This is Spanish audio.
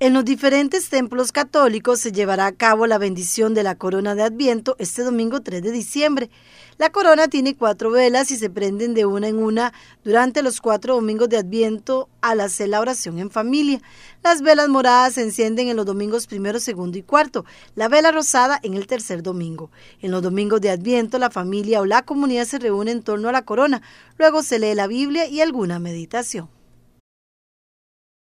En los diferentes templos católicos se llevará a cabo la bendición de la corona de Adviento este domingo 3 de diciembre. La corona tiene cuatro velas y se prenden de una en una durante los cuatro domingos de Adviento al hacer la oración en familia. Las velas moradas se encienden en los domingos primero, segundo y cuarto, la vela rosada en el tercer domingo. En los domingos de Adviento la familia o la comunidad se reúne en torno a la corona, luego se lee la Biblia y alguna meditación.